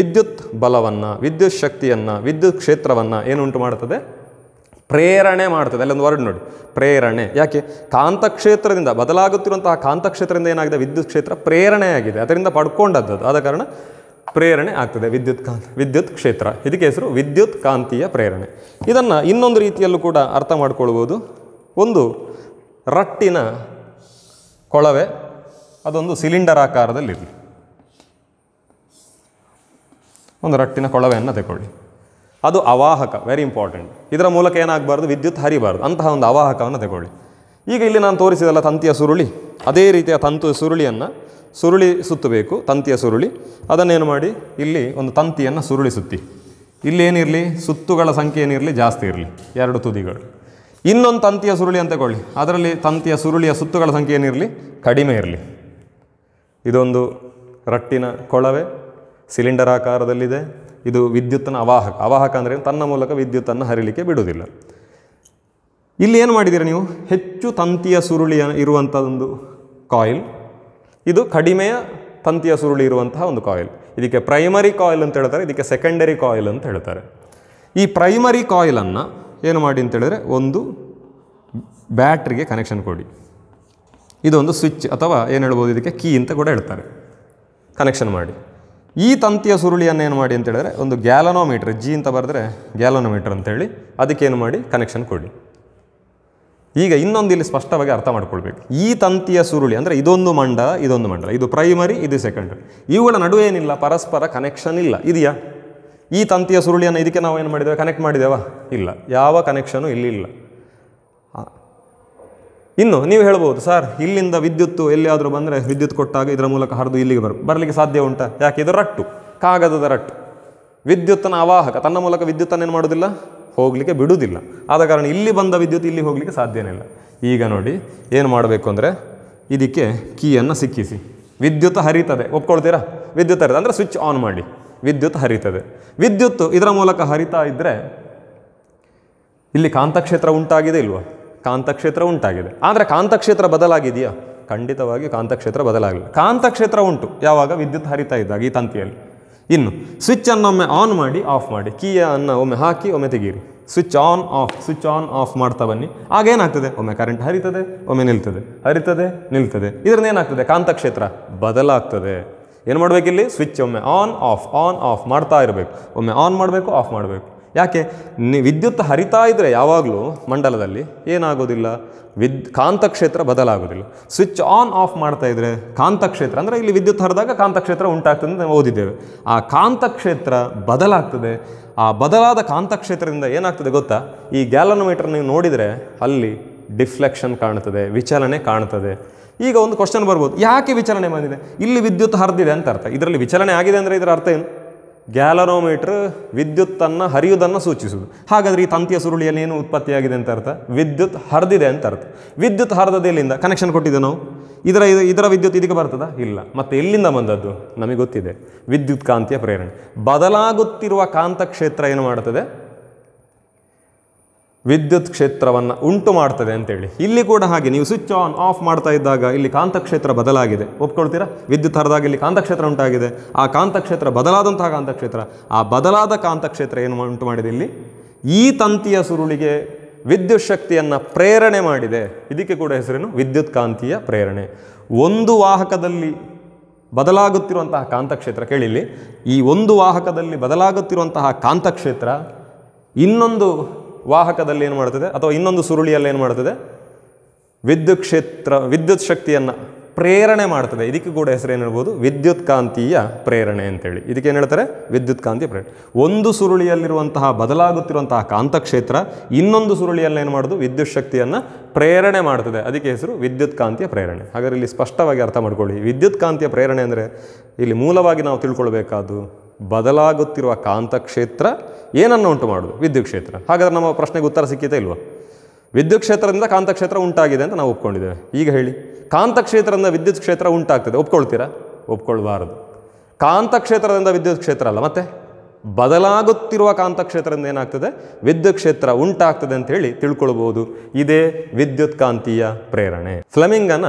Speaker 1: ವಿದ್ಯುತ್ ಬಲವನ್ನು ವಿದ್ಯುತ್ ಶಕ್ತಿಯನ್ನು ವಿದ್ಯುತ್ ಕ್ಷೇತ್ರವನ್ನು ಏನುಂಟು ಮಾಡ್ತದೆ ಪ್ರೇರಣೆ ಮಾಡ್ತದೆ ಅಲ್ಲೊಂದು ವರ್ಡ್ ನೋಡಿ ಪ್ರೇರಣೆ ಯಾಕೆ ಕಾಂತಕ್ಷೇತ್ರದಿಂದ ಬದಲಾಗುತ್ತಿರುವಂತಹ ಕಾಂತಕ್ಷೇತ್ರದಿಂದ ಏನಾಗಿದೆ ವಿದ್ಯುತ್ ಕ್ಷೇತ್ರ ಪ್ರೇರಣೆಯಾಗಿದೆ ಅದರಿಂದ ಪಡ್ಕೊಂಡದ್ದು ಆದ ಕಾರಣ ಪ್ರೇರಣೆ ಆಗ್ತದೆ ವಿದ್ಯುತ್ ಕಾಂತ ವಿದ್ಯುತ್ ಕ್ಷೇತ್ರ ಇದಕ್ಕೆ ಹೆಸರು ವಿದ್ಯುತ್ ಕಾಂತೀಯ ಪ್ರೇರಣೆ ಇದನ್ನು ಇನ್ನೊಂದು ರೀತಿಯಲ್ಲೂ ಕೂಡ ಅರ್ಥ ಮಾಡ್ಕೊಳ್ಬೋದು ಒಂದು ರಟ್ಟಿನ ಕೊಳವೆ ಅದೊಂದು ಸಿಲಿಂಡರ್ ಆಕಾರದಲ್ಲಿರಲಿ ಒಂದು ರಟ್ಟಿನ ಕೊಳವೆಯನ್ನು ತಗೊಳ್ಳಿ ಅದು ಅವಾಹಕ ವೆರಿ ಇಂಪಾರ್ಟೆಂಟ್ ಇದರ ಮೂಲಕ ಏನಾಗಬಾರ್ದು ವಿದ್ಯುತ್ ಹರಿಬಾರ್ದು ಅಂತಹ ಒಂದು ಅವಾಹಕವನ್ನು ತಗೊಳ್ಳಿ ಈಗ ಇಲ್ಲಿ ನಾನು ತೋರಿಸಿದಲ್ಲ ತಂತಿಯ ಸುರುಳಿ ಅದೇ ರೀತಿಯ ತಂತು ಸುರುಳಿಯನ್ನು ಸುರುಳಿ ಸುತ್ತಬೇಕು ತಂತಿಯ ಸುರುಳಿ ಅದನ್ನೇನು ಮಾಡಿ ಇಲ್ಲಿ ಒಂದು ತಂತಿಯನ್ನು ಸುರುಳಿ ಸುತ್ತಿ ಇಲ್ಲೇನಿರಲಿ ಸುತ್ತುಗಳ ಸಂಖ್ಯೆ ಏನಿರಲಿ ಜಾಸ್ತಿ ಇರಲಿ ಎರಡು ತುದಿಗಳು ಇನ್ನೊಂದು ತಂತಿಯ ಸುರುಳಿ ಅಂತ ತಗೊಳ್ಳಿ ಅದರಲ್ಲಿ ತಂತಿಯ ಸುರುಳಿಯ ಸುತ್ತುಗಳ ಸಂಖ್ಯೆ ಏನಿರಲಿ ಕಡಿಮೆ ಇರಲಿ ಇದೊಂದು ರಟ್ಟಿನ ಕೊಳವೆ ಸಿಲಿಂಡರ್ ಆಕಾರದಲ್ಲಿದೆ ಇದು ವಿದ್ಯುತ್ತನ್ನು ಅವಾಹಕ ಅವಾಹಕ ಅಂದರೆ ತನ್ನ ಮೂಲಕ ವಿದ್ಯುತ್ತನ್ನು ಹರಿಲಿಕ್ಕೆ ಬಿಡುವುದಿಲ್ಲ ಇಲ್ಲಿ ಏನು ಮಾಡಿದಿರಿ ನೀವು ಹೆಚ್ಚು ತಂತಿಯ ಸುರುಳಿಯ ಒಂದು ಕಾಯಿಲ್ ಇದು ಕಡಿಮೆಯ ತಂತಿಯ ಸುರುಳಿ ಇರುವಂತಹ ಒಂದು ಕಾಯಿಲ್ ಇದಕ್ಕೆ ಪ್ರೈಮರಿ ಕಾಯಿಲ್ ಅಂತ ಹೇಳ್ತಾರೆ ಇದಕ್ಕೆ ಸೆಕೆಂಡರಿ ಕಾಯಿಲ್ ಅಂತ ಹೇಳ್ತಾರೆ ಈ ಪ್ರೈಮರಿ ಕಾಯಿಲನ್ನು ಏನು ಮಾಡಿ ಅಂತೇಳಿದರೆ ಒಂದು ಬ್ಯಾಟ್ರಿಗೆ ಕನೆಕ್ಷನ್ ಕೊಡಿ ಇದೊಂದು ಸ್ವಿಚ್ ಅಥವಾ ಏನು ಹೇಳ್ಬೋದು ಇದಕ್ಕೆ ಕೀ ಅಂತ ಕೂಡ ಹೇಳ್ತಾರೆ ಕನೆಕ್ಷನ್ ಮಾಡಿ ಈ ತಂತಿಯ ಸುರುಳಿಯನ್ನು ಏನು ಮಾಡಿ ಅಂತ ಒಂದು ಗ್ಯಾಲನೋಮೀಟ್ರ್ ಜಿ ಅಂತ ಬರೆದ್ರೆ ಗ್ಯಾಲನೋಮೀಟ್ರ್ ಅಂತೇಳಿ ಅದಕ್ಕೇನು ಮಾಡಿ ಕನೆಕ್ಷನ್ ಕೊಡಿ ಈಗ ಇನ್ನೊಂದು ಇಲ್ಲಿ ಸ್ಪಷ್ಟವಾಗಿ ಅರ್ಥ ಮಾಡ್ಕೊಳ್ಬೇಕು ಈ ತಂತಿಯ ಸುರುಳಿ ಅಂದರೆ ಇದೊಂದು ಮಂಡಲ ಇದೊಂದು ಮಂಡಲ ಇದು ಪ್ರೈಮರಿ ಇದು ಸೆಕೆಂಡರಿ ಇವುಗಳ ನಡುವೆ ಏನಿಲ್ಲ ಪರಸ್ಪರ ಕನೆಕ್ಷನ್ ಇಲ್ಲ ಇದೆಯಾ ಈ ತಂತಿಯ ಸುರುಳಿಯನ್ನು ಇದಕ್ಕೆ ನಾವು ಏನು ಮಾಡಿದ್ದೇವೆ ಕನೆಕ್ಟ್ ಮಾಡಿದ್ದೇವಾ ಇಲ್ಲ ಯಾವ ಕನೆಕ್ಷನು ಇಲ್ಲಿ ಇಲ್ಲ ಇನ್ನು ನೀವು ಹೇಳ್ಬೋದು ಸರ್ ಇಲ್ಲಿಂದ ವಿದ್ಯುತ್ತು ಎಲ್ಲಿಯಾದರೂ ಬಂದರೆ ವಿದ್ಯುತ್ ಕೊಟ್ಟಾಗ ಇದರ ಮೂಲಕ ಹರಿದು ಇಲ್ಲಿಗೆ ಬರ ಬರಲಿಕ್ಕೆ ಸಾಧ್ಯ ಉಂಟಾ ಯಾಕೆ ಇದು ರಟ್ಟು ಕಾಗದದ ರಟ್ಟು ವಿದ್ಯುತ್ತನ ಅವಾಹಕ ತನ್ನ ಮೂಲಕ ವಿದ್ಯುತ್ತನ್ನು ಏನು ಮಾಡೋದಿಲ್ಲ ಹೋಗಲಿಕ್ಕೆ ಬಿಡುವುದಿಲ್ಲ ಆದ ಕಾರಣ ಇಲ್ಲಿ ಬಂದ ವಿದ್ಯುತ್ ಇಲ್ಲಿ ಹೋಗಲಿಕ್ಕೆ ಸಾಧ್ಯನೇ ಇಲ್ಲ ಈಗ ನೋಡಿ ಏನು ಮಾಡಬೇಕು ಅಂದರೆ ಇದಕ್ಕೆ ಕೀಯನ್ನು ಸಿಕ್ಕಿಸಿ ವಿದ್ಯುತ್ ಹರಿತದೆ ಒಪ್ಕೊಳ್ತೀರಾ ವಿದ್ಯುತ್ ಹರಿತದೆ ಅಂದರೆ ಸ್ವಿಚ್ ಆನ್ ಮಾಡಿ ವಿದ್ಯುತ್ ಹರಿತದೆ ವಿದ್ಯುತ್ ಇದರ ಮೂಲಕ ಹರಿತಾ ಇದ್ದರೆ ಇಲ್ಲಿ ಕಾಂತಕ್ಷೇತ್ರ ಉಂಟಾಗಿದೆ ಇಲ್ವಾ ಕಾಂತಕ್ಷೇತ್ರ ಉಂಟಾಗಿದೆ ಆದರೆ ಕಾಂತಕ್ಷೇತ್ರ ಬದಲಾಗಿದೆಯಾ ಖಂಡಿತವಾಗಿ ಕಾಂತಕ್ಷೇತ್ರ ಬದಲಾಗಲಿಲ್ಲ ಕಾಂತಕ್ಷೇತ್ರ ಉಂಟು ಯಾವಾಗ ವಿದ್ಯುತ್ ಹರಿತಾ ಇದ್ದಾಗ ಈ ತಂತಿಯಲ್ಲಿ ಇನ್ನು ಸ್ವಿಚ್ ಒಮ್ಮೆ ಆನ್ ಮಾಡಿ ಆಫ್ ಮಾಡಿ ಕೀಯನ್ನು ಒಮ್ಮೆ ಹಾಕಿ ಒಮ್ಮೆ ತೆಗೀರಿ switch on off switch on off ಮಾಡ್ತಾ ಬನ್ನಿ ಆಗೇನಾಗ್ತದೆ ಒಮ್ಮೆ ಕರೆಂಟ್ ಹರಿತದೆ ಒಮ್ಮೆ ನಿಲ್ತದೆ ಹರಿತದೆ ನಿಲ್ತದೆ ಇದರಿಂದ ಏನಾಗ್ತದೆ ಕಾಂತಕ್ಷೇತ್ರ ಬದಲಾಗ್ತದೆ ಏನು ಮಾಡಬೇಕಿಲ್ಲಿ ಸ್ವಿಚ್ ಒಮ್ಮೆ ಆನ್ ಆಫ್ ಆನ್ ಆಫ್ ಮಾಡ್ತಾ ಇರಬೇಕು ಒಮ್ಮೆ ಆನ್ ಮಾಡಬೇಕು ಆಫ್ ಮಾಡಬೇಕು ಯಾಕೆ ವಿದ್ಯುತ್ ಹರಿತಾ ಇದ್ದರೆ ಯಾವಾಗಲೂ ಮಂಡಲದಲ್ಲಿ ಏನಾಗೋದಿಲ್ಲ ವಿದ್ ಕಾಂತಕ್ಷೇತ್ರ ಬದಲಾಗೋದಿಲ್ಲ ಸ್ವಿಚ್ ಆನ್ ಆಫ್ ಮಾಡ್ತಾ ಇದ್ದರೆ ಕಾಂತಕ್ಷೇತ್ರ ಅಂದರೆ ಇಲ್ಲಿ ವಿದ್ಯುತ್ ಹರಿದಾಗ ಕಾಂತಕ್ಷೇತ್ರ ಉಂಟಾಗ್ತದೆ ಅಂತ ನಾವು ಓದಿದ್ದೇವೆ ಆ ಕಾಂತಕ್ಷೇತ್ರ ಬದಲಾಗ್ತದೆ ಆ ಬದಲಾದ ಕಾಂತಕ್ಷೇತ್ರದಿಂದ ಏನಾಗ್ತದೆ ಗೊತ್ತಾ ಈ ಗ್ಯಾಲನೋಮೀಟರ್ ನೀವು ನೋಡಿದರೆ ಅಲ್ಲಿ ಡಿಫ್ಲೆಕ್ಷನ್ ಕಾಣ್ತದೆ ವಿಚಲನೆ ಕಾಣ್ತದೆ ಈಗ ಒಂದು ಕ್ವಶನ್ ಬರ್ಬೋದು ಯಾಕೆ ವಿಚಲನೆ ಬಂದಿದೆ ಇಲ್ಲಿ ವಿದ್ಯುತ್ ಹರಿದಿದೆ ಅಂತ ಅರ್ಥ ಇದರಲ್ಲಿ ವಿಚಲನೆ ಆಗಿದೆ ಅಂದರೆ ಇದರ ಅರ್ಥ ಏನು ಗ್ಯಾಲನೋಮೀಟ್ರ್ ವಿದ್ಯುತ್ತನ್ನು ಹರಿಯುವುದನ್ನು ಸೂಚಿಸುವುದು ಹಾಗಾದರೆ ಈ ತಂತಿಯ ಸುರುಳಿಯಲ್ಲಿ ಏನು ಉತ್ಪತ್ತಿಯಾಗಿದೆ ಅಂತ ಅರ್ಥ ವಿದ್ಯುತ್ ಹರಿದಿದೆ ಅಂತ ಅರ್ಥ ವಿದ್ಯುತ್ ಹರಿದದೆ ಇಲ್ಲಿಂದ ಕನೆಕ್ಷನ್ ಕೊಟ್ಟಿದ್ದೆ ನಾವು ಇದರ ಇದರ ವಿದ್ಯುತ್ ಇದಕ್ಕೆ ಬರ್ತದ ಇಲ್ಲ ಮತ್ತು ಎಲ್ಲಿಂದ ಬಂದದ್ದು ನಮಗೆ ಗೊತ್ತಿದೆ ವಿದ್ಯುತ್ ಕಾಂತಿಯ ಪ್ರೇರಣೆ ಬದಲಾಗುತ್ತಿರುವ ಕಾಂತಕ್ಷೇತ್ರ ಏನು ಮಾಡುತ್ತದೆ ವಿದ್ಯುತ್ ಕ್ಷೇತ್ರವನ್ನು ಉಂಟು ಮಾಡ್ತದೆ ಅಂತೇಳಿ ಇಲ್ಲಿ ಕೂಡ ಹಾಗೆ ನೀವು ಸ್ವಿಚ್ ಆನ್ ಆಫ್ ಮಾಡ್ತಾ ಇದ್ದಾಗ ಇಲ್ಲಿ ಕಾಂತಕ್ಷೇತ್ರ ಬದಲಾಗಿದೆ ಒಪ್ಕೊಳ್ತೀರಾ ವಿದ್ಯುತ್ ಹರಿದಾಗ ಇಲ್ಲಿ ಕಾಂತಕ್ಷೇತ್ರ ಉಂಟಾಗಿದೆ ಆ ಕಾಂತಕ್ಷೇತ್ರ ಬದಲಾದಂತಹ ಕಾಂತಕ್ಷೇತ್ರ ಆ ಬದಲಾದ ಕಾಂತಕ್ಷೇತ್ರ ಏನು ಉಂಟು ಮಾಡಿದೆ ಇಲ್ಲಿ ಈ ತಂತಿಯ ಸುರುಳಿಗೆ ವಿದ್ಯುತ್ ಶಕ್ತಿಯನ್ನು ಪ್ರೇರಣೆ ಮಾಡಿದೆ ಇದಕ್ಕೆ ಕೂಡ ಹೆಸರೇನು ವಿದ್ಯುತ್ ಕಾಂತೀಯ ಪ್ರೇರಣೆ ಒಂದು ವಾಹಕದಲ್ಲಿ ಬದಲಾಗುತ್ತಿರುವಂತಹ ಕಾಂತಕ್ಷೇತ್ರ ಕೇಳಿಲಿ ಈ ಒಂದು ವಾಹಕದಲ್ಲಿ ಬದಲಾಗುತ್ತಿರುವಂತಹ ಕಾಂತಕ್ಷೇತ್ರ ಇನ್ನೊಂದು ವಾಹಕದಲ್ಲಿ ಏನು ಮಾಡ್ತದೆ ಅಥವಾ ಇನ್ನೊಂದು ಸುರುಳಿಯಲ್ಲಿ ಏನು ಮಾಡ್ತದೆ ವಿದ್ಯುತ್ ಕ್ಷೇತ್ರ ವಿದ್ಯುತ್ ಶಕ್ತಿಯನ್ನು ಪ್ರೇರಣೆ ಮಾಡ್ತದೆ ಇದಕ್ಕೆ ಕೂಡ ಹೆಸರು ಏನು ಹೇಳ್ಬೋದು ವಿದ್ಯುತ್ ಕಾಂತೀಯ ಪ್ರೇರಣೆ ಅಂತೇಳಿ ಇದಕ್ಕೆ ಏನು ಹೇಳ್ತಾರೆ ವಿದ್ಯುತ್ ಕಾಂತಿಯ ಪ್ರೇರಣೆ ಒಂದು ಸುರುಳಿಯಲ್ಲಿರುವಂತಹ ಬದಲಾಗುತ್ತಿರುವಂತಹ ಕಾಂತಕ್ಷೇತ್ರ ಇನ್ನೊಂದು ಸುರುಳಿಯಲ್ಲಿ ಏನು ಮಾಡೋದು ವಿದ್ಯುತ್ ಶಕ್ತಿಯನ್ನು ಪ್ರೇರಣೆ ಮಾಡ್ತದೆ ಅದಕ್ಕೆ ಹೆಸರು ವಿದ್ಯುತ್ ಕಾಂತಿಯ ಪ್ರೇರಣೆ ಹಾಗಾದ್ರೆ ಇಲ್ಲಿ ಸ್ಪಷ್ಟವಾಗಿ ಅರ್ಥ ಮಾಡ್ಕೊಳ್ಳಿ ವಿದ್ಯುತ್ ಕಾಂತೀಯ ಪ್ರೇರಣೆ ಅಂದರೆ ಇಲ್ಲಿ ಮೂಲವಾಗಿ ನಾವು ತಿಳ್ಕೊಳ್ಬೇಕಾದ್ದು ಬದಲಾಗುತ್ತಿರುವ ಕಾಂತಕ್ಷೇತ್ರ ಏನನ್ನು ಉಂಟು ಮಾಡೋದು ವಿದ್ಯುತ್ ಕ್ಷೇತ್ರ ಹಾಗಾದರೆ ನಮ್ಮ ಪ್ರಶ್ನೆಗೆ ಉತ್ತರ ಸಿಕ್ಕಿತೇ ಇಲ್ವಾ ವಿದ್ಯುತ್ ಕ್ಷೇತ್ರದಿಂದ ಕಾಂತಕ್ಷೇತ್ರ ಉಂಟಾಗಿದೆ ಅಂತ ನಾವು ಒಪ್ಕೊಂಡಿದ್ದೇವೆ ಈಗ ಹೇಳಿ ಕಾಂತಕ್ಷೇತ್ರದಿಂದ ವಿದ್ಯುತ್ ಕ್ಷೇತ್ರ ಉಂಟಾಗ್ತದೆ ಒಪ್ಕೊಳ್ತೀರಾ ಒಪ್ಕೊಳ್ಬಾರದು ಕಾಂತಕ್ಷೇತ್ರದಿಂದ ವಿದ್ಯುತ್ ಕ್ಷೇತ್ರ ಅಲ್ಲ ಮತ್ತೆ ಬದಲಾಗುತ್ತಿರುವ ಕಾಂತಕ್ಷೇತ್ರದಿಂದ ಏನಾಗ್ತದೆ ವಿದ್ಯುತ್ ಕ್ಷೇತ್ರ ಉಂಟಾಗ್ತದೆ ಅಂತ ಹೇಳಿ ತಿಳ್ಕೊಳ್ಬೋದು ಇದೇ ವಿದ್ಯುತ್ ಕಾಂತೀಯ ಪ್ರೇರಣೆ ಫ್ಲಮಿಂಗನ